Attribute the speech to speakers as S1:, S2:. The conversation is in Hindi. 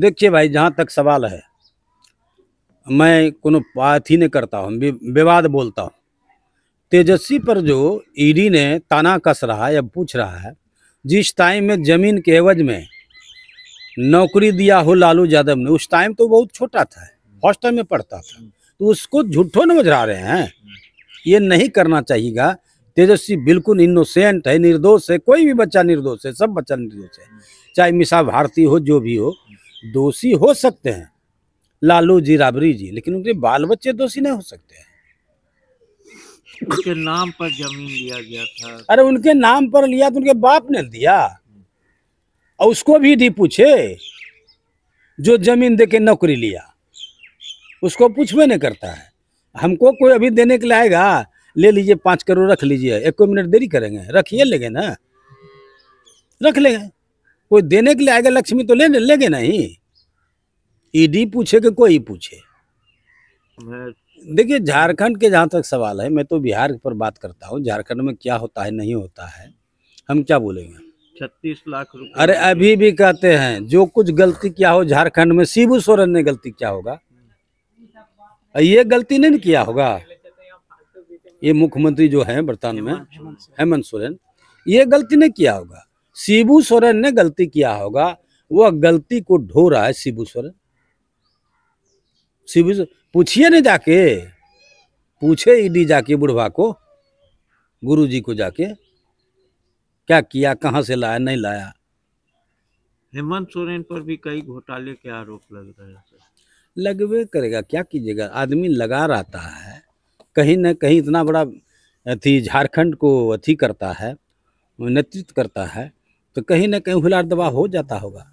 S1: देखिए भाई जहाँ तक सवाल है मैं कोनो ही नहीं करता हूँ विवाद बोलता हूँ तेजस्वी पर जो ईडी ने ताना कस रहा है या पूछ रहा है जिस टाइम में जमीन के एवज में नौकरी दिया हो लालू यादव ने उस टाइम तो बहुत छोटा था हॉस्टल में पढ़ता था तो उसको झूठो न बजरा रहे हैं ये नहीं करना चाहिएगा तेजस्वी बिल्कुल इनोसेंट है निर्दोष है कोई भी बच्चा निर्दोष है सब बच्चा निर्दोष है चाहे मिसा भारती हो जो भी हो दोषी हो सकते हैं लालू जी राबरी जी लेकिन उनके बाल बच्चे दोषी नहीं हो सकते हैं
S2: उनके नाम पर जमीन लिया गया था
S1: अरे उनके नाम पर लिया तो उनके बाप ने दिया और उसको भी दी पूछे जो जमीन दे के नौकरी लिया उसको पूछवे नहीं करता है हमको कोई अभी देने के लिए आएगा ले लीजिए पाँच करोड़ रख लीजिए एक मिनट देरी करेंगे रखिए लेंगे ना रख लेंगे कोई देने के लिए आएगा लक्ष्मी तो ले लेंगे नहीं ईडी e पूछे कि कोई पूछे देखिए झारखंड के जहाँ तक सवाल है मैं तो बिहार पर बात करता हूँ झारखंड में क्या होता है नहीं होता है हम क्या बोलेंगे
S2: छत्तीस लाख रुपए अरे
S1: अभी भी कहते हैं जो कुछ गलती क्या हो झारखंड में शिबू सोरेन ने गलती क्या होगा ये गलती नहीं किया होगा ये मुख्यमंत्री जो है वर्तमान में हेमंत सोरेन ये गलती नहीं किया होगा शिबू सोरेन ने गलती किया होगा वह गलती को ढो रहा है शिबू सोरेन शिबू पूछिए ना जाके पूछे ईडी जाके बुढ़वा को गुरु जी को जाके क्या किया कहाँ से लाया नहीं लाया
S2: हेमंत सोरेन पर भी कई घोटाले के आरोप लग रहे हैं
S1: लगवे करेगा क्या कीजिएगा आदमी लगा रहता है कहीं ना कहीं इतना बड़ा अथी झारखंड को अथी करता है नेतृत्व करता है तो कहीं ना कहीं हुलार दबा हो जाता होगा